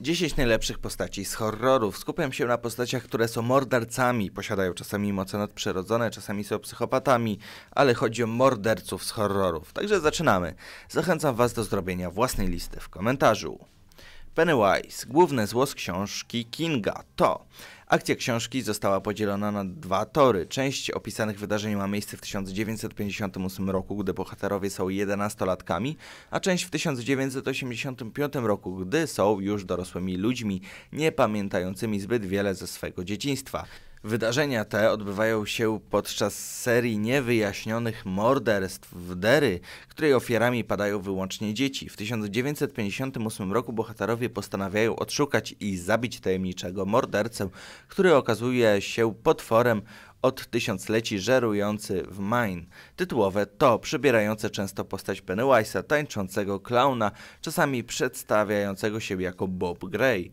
10 najlepszych postaci z horrorów. Skupiam się na postaciach, które są mordercami, posiadają czasami moce nadprzyrodzone, czasami są psychopatami, ale chodzi o morderców z horrorów. Także zaczynamy. Zachęcam Was do zrobienia własnej listy w komentarzu. Pennywise, główne zło z książki Kinga, to Akcja książki została podzielona na dwa tory. Część opisanych wydarzeń ma miejsce w 1958 roku, gdy bohaterowie są 11-latkami, a część w 1985 roku, gdy są już dorosłymi ludźmi, nie pamiętającymi zbyt wiele ze swego dzieciństwa. Wydarzenia te odbywają się podczas serii niewyjaśnionych morderstw w Derry, której ofiarami padają wyłącznie dzieci. W 1958 roku bohaterowie postanawiają odszukać i zabić tajemniczego mordercę, który okazuje się potworem od tysiącleci żerujący w Main. Tytułowe to przybierające często postać Pennywise'a, tańczącego klauna, czasami przedstawiającego się jako Bob Gray.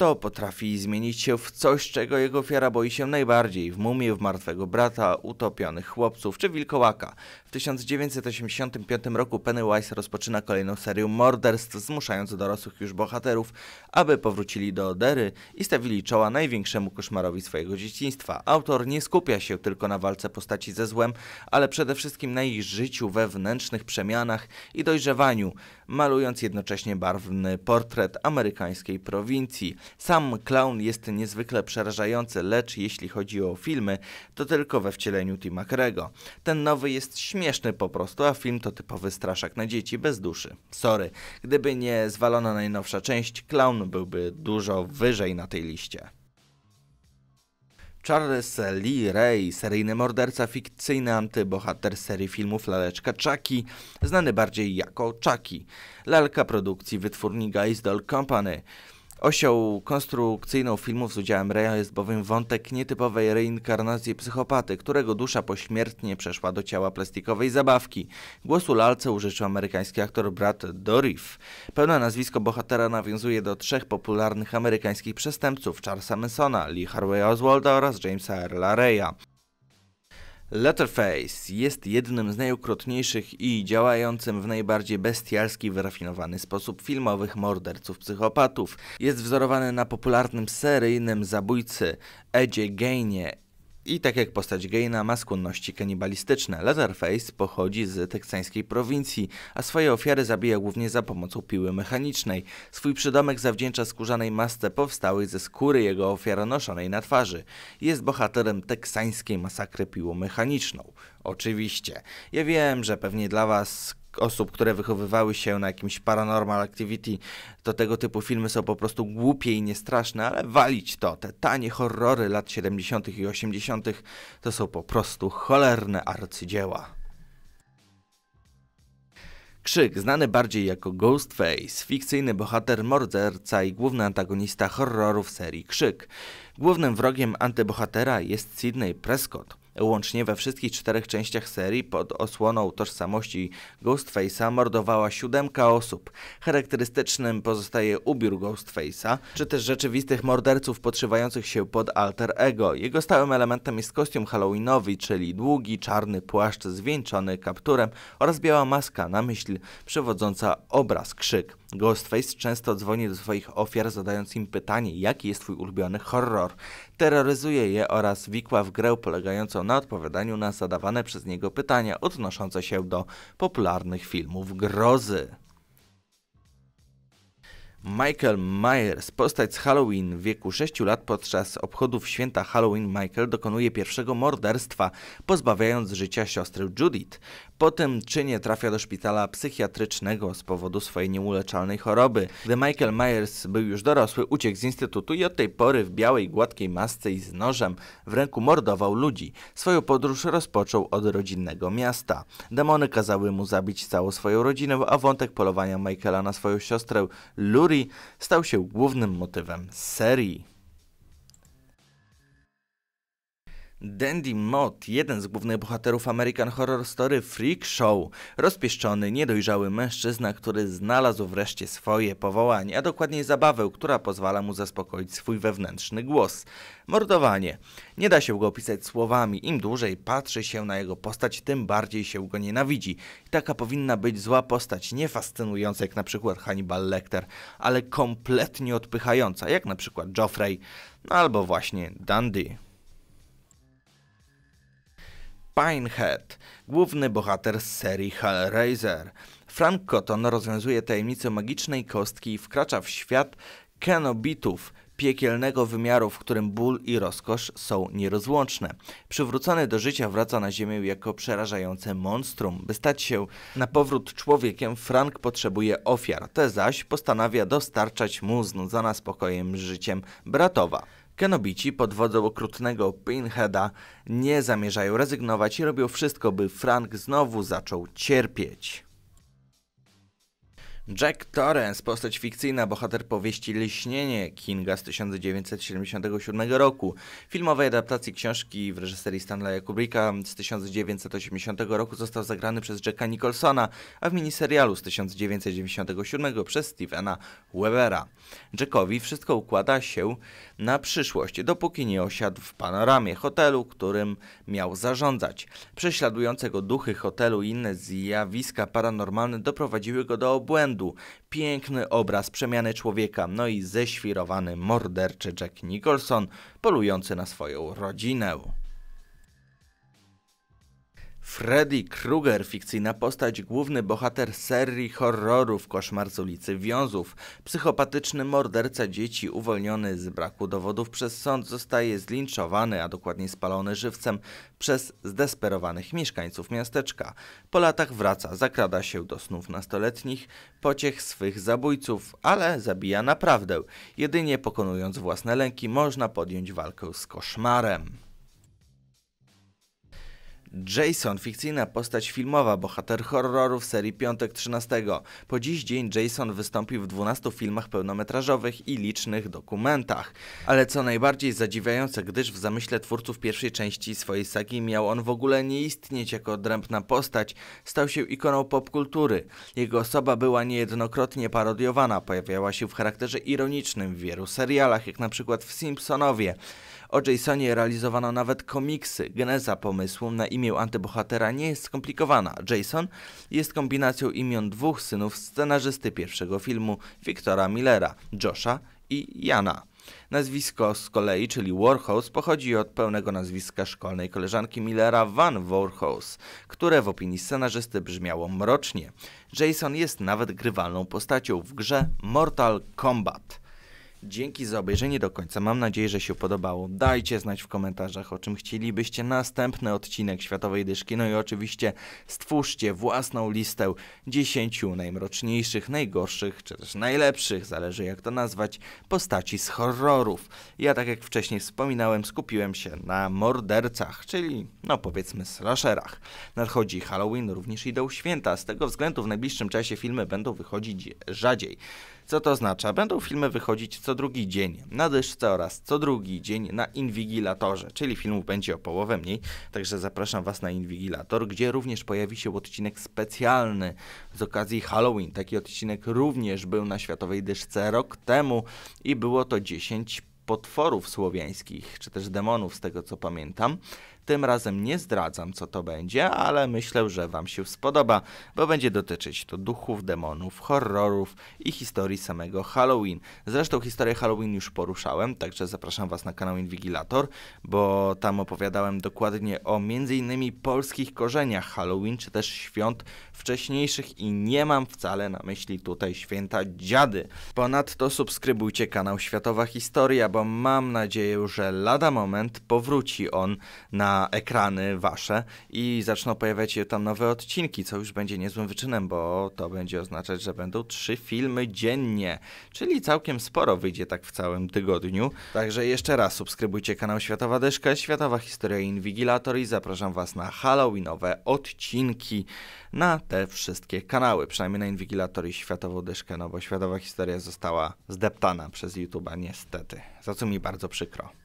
To potrafi zmienić się w coś, czego jego ofiara boi się najbardziej, w mumię, w martwego brata, utopionych chłopców czy wilkołaka. W 1985 roku Pennywise rozpoczyna kolejną serię morderstw, zmuszając dorosłych już bohaterów, aby powrócili do Odery i stawili czoła największemu koszmarowi swojego dzieciństwa. Autor nie skupia się tylko na walce postaci ze złem, ale przede wszystkim na ich życiu, wewnętrznych przemianach i dojrzewaniu, malując jednocześnie barwny portret amerykańskiej prowincji. Sam clown jest niezwykle przerażający, lecz jeśli chodzi o filmy, to tylko we wcieleniu Tima Krego. Ten nowy jest śmieszny po prostu, a film to typowy straszak na dzieci bez duszy. Sorry, gdyby nie zwalona najnowsza część, clown byłby dużo wyżej na tej liście. Charles Lee Ray, seryjny morderca, fikcyjny antybohater serii filmów Laleczka Chucky, znany bardziej jako Chucky, lalka produkcji wytwórni Guys Doll Company. Osią konstrukcyjną filmów z udziałem Reya jest bowiem wątek nietypowej reinkarnacji psychopaty, którego dusza pośmiertnie przeszła do ciała plastikowej zabawki. Głosu lalce użyczył amerykański aktor Brad Dorif. Pełne nazwisko bohatera nawiązuje do trzech popularnych amerykańskich przestępców Charlesa Mansona, Lee Harvey Oswalda oraz Jamesa Erla Reya. Letterface jest jednym z najukrutniejszych i działającym w najbardziej bestialski, wyrafinowany sposób filmowych morderców psychopatów. Jest wzorowany na popularnym seryjnym zabójcy Edzie Gainie i tak jak postać Gaina ma skłonności kanibalistyczne, Leatherface pochodzi z teksańskiej prowincji, a swoje ofiary zabija głównie za pomocą piły mechanicznej. Swój przydomek zawdzięcza skórzanej masce powstałej ze skóry jego ofiaronoszonej na twarzy. Jest bohaterem teksańskiej masakry piłą mechaniczną. Oczywiście. Ja wiem, że pewnie dla was osób, które wychowywały się na jakimś paranormal activity, to tego typu filmy są po prostu głupie i niestraszne, ale walić to. Te tanie horrory lat 70. i 80. to są po prostu cholerne arcydzieła. Krzyk, znany bardziej jako Ghostface, fikcyjny bohater morderca i główny antagonista horrorów serii Krzyk. Głównym wrogiem antybohatera jest Sidney Prescott, Łącznie we wszystkich czterech częściach serii pod osłoną tożsamości Ghostface'a mordowała siódemka osób. Charakterystycznym pozostaje ubiór Ghostface'a, czy też rzeczywistych morderców podszywających się pod alter ego. Jego stałym elementem jest kostium halloweenowy, czyli długi, czarny płaszcz zwieńczony kapturem oraz biała maska na myśl przewodząca obraz krzyk. Ghostface często dzwoni do swoich ofiar zadając im pytanie, jaki jest twój ulubiony horror. Terroryzuje je oraz wikła w grę polegającą na odpowiadaniu na zadawane przez niego pytania odnoszące się do popularnych filmów grozy. Michael Myers, postać z Halloween w wieku 6 lat podczas obchodów święta Halloween Michael dokonuje pierwszego morderstwa, pozbawiając życia siostrę Judith. Po tym czynie trafia do szpitala psychiatrycznego z powodu swojej nieuleczalnej choroby. Gdy Michael Myers był już dorosły, uciekł z instytutu i od tej pory w białej, gładkiej masce i z nożem w ręku mordował ludzi. Swoją podróż rozpoczął od rodzinnego miasta. Demony kazały mu zabić całą swoją rodzinę, a wątek polowania Michaela na swoją siostrę Lur Fury stał się głównym motywem serii. Dandy Mott, jeden z głównych bohaterów American Horror Story Freak Show, rozpieszczony, niedojrzały mężczyzna, który znalazł wreszcie swoje powołanie, a dokładniej zabawę, która pozwala mu zaspokoić swój wewnętrzny głos. Mordowanie. Nie da się go opisać słowami, im dłużej patrzy się na jego postać, tym bardziej się go nienawidzi. I taka powinna być zła postać, nie fascynująca jak na przykład Hannibal Lecter, ale kompletnie odpychająca, jak na przykład Joffrey, no albo właśnie Dandy. Pinehead, główny bohater z serii Hellraiser. Frank Cotton rozwiązuje tajemnicę magicznej kostki i wkracza w świat kenobitów, piekielnego wymiaru, w którym ból i rozkosz są nierozłączne. Przywrócony do życia wraca na Ziemię jako przerażające monstrum. By stać się na powrót człowiekiem, Frank potrzebuje ofiar. Te zaś postanawia dostarczać mu znudzona spokojem życiem bratowa. Kenobici pod wodzą okrutnego Pinheada nie zamierzają rezygnować i robią wszystko, by Frank znowu zaczął cierpieć. Jack Torrance, postać fikcyjna, bohater powieści Liśnienie Kinga z 1977 roku, filmowej adaptacji książki w reżyserii Stanleya Kubricka z 1980 roku został zagrany przez Jacka Nicholsona, a w miniserialu z 1997 przez Stevena Webera. Jackowi wszystko układa się na przyszłość, dopóki nie osiadł w panoramie hotelu, którym miał zarządzać. Prześladujące go duchy hotelu i inne zjawiska paranormalne doprowadziły go do obłędu, Piękny obraz przemiany człowieka, no i ześwirowany morderczy Jack Nicholson polujący na swoją rodzinę. Freddy Krueger, fikcyjna postać, główny bohater serii horrorów Koszmar z ulicy Wiązów. Psychopatyczny morderca dzieci uwolniony z braku dowodów przez sąd zostaje zlinczowany, a dokładnie spalony żywcem przez zdesperowanych mieszkańców miasteczka. Po latach wraca, zakrada się do snów nastoletnich, pociech swych zabójców, ale zabija naprawdę. Jedynie pokonując własne lęki można podjąć walkę z koszmarem. Jason, fikcyjna postać filmowa, bohater horrorów serii Piątek 13. Po dziś dzień Jason wystąpił w 12 filmach pełnometrażowych i licznych dokumentach. Ale co najbardziej zadziwiające, gdyż w zamyśle twórców pierwszej części swojej sagi miał on w ogóle nie istnieć jako odrębna postać, stał się ikoną popkultury. Jego osoba była niejednokrotnie parodiowana, pojawiała się w charakterze ironicznym w wielu serialach, jak na przykład w Simpsonowie. O Jasonie realizowano nawet komiksy. Geneza pomysłu na imię antybohatera nie jest skomplikowana. Jason jest kombinacją imion dwóch synów scenarzysty pierwszego filmu, Wiktora Millera, Josha i Jana. Nazwisko z kolei, czyli Warhouse, pochodzi od pełnego nazwiska szkolnej koleżanki Millera Van Warhouse, które w opinii scenarzysty brzmiało mrocznie. Jason jest nawet grywalną postacią w grze Mortal Kombat. Dzięki za obejrzenie do końca. Mam nadzieję, że się podobało. Dajcie znać w komentarzach, o czym chcielibyście następny odcinek Światowej Dyszki. No i oczywiście stwórzcie własną listę 10 najmroczniejszych, najgorszych, czy też najlepszych, zależy jak to nazwać, postaci z horrorów. Ja, tak jak wcześniej wspominałem, skupiłem się na mordercach, czyli no powiedzmy slasherach. Nadchodzi Halloween, również idą święta. Z tego względu w najbliższym czasie filmy będą wychodzić rzadziej. Co to oznacza? Będą filmy wychodzić co co drugi dzień na dyszce oraz co drugi dzień na Inwigilatorze, czyli filmu będzie o połowę mniej, także zapraszam Was na Inwigilator, gdzie również pojawi się odcinek specjalny z okazji Halloween. Taki odcinek również był na Światowej Dyszce rok temu i było to 10 potworów słowiańskich, czy też demonów, z tego co pamiętam. Tym razem nie zdradzam, co to będzie, ale myślę, że Wam się spodoba, bo będzie dotyczyć to duchów, demonów, horrorów i historii samego Halloween. Zresztą historię Halloween już poruszałem, także zapraszam Was na kanał Inwigilator, bo tam opowiadałem dokładnie o m.in. polskich korzeniach Halloween, czy też świąt wcześniejszych i nie mam wcale na myśli tutaj święta dziady. Ponadto subskrybujcie kanał Światowa Historia, bo mam nadzieję, że lada moment powróci on na ekrany wasze i zaczną pojawiać się tam nowe odcinki, co już będzie niezłym wyczynem, bo to będzie oznaczać, że będą trzy filmy dziennie, czyli całkiem sporo wyjdzie tak w całym tygodniu. Także jeszcze raz subskrybujcie kanał Światowa Deszka, Światowa Historia Inwigilator i zapraszam was na halloweenowe odcinki na te wszystkie kanały, przynajmniej na Inwigilator i Światową Deszkę, no bo Światowa Historia została zdeptana przez YouTube'a niestety, za co mi bardzo przykro.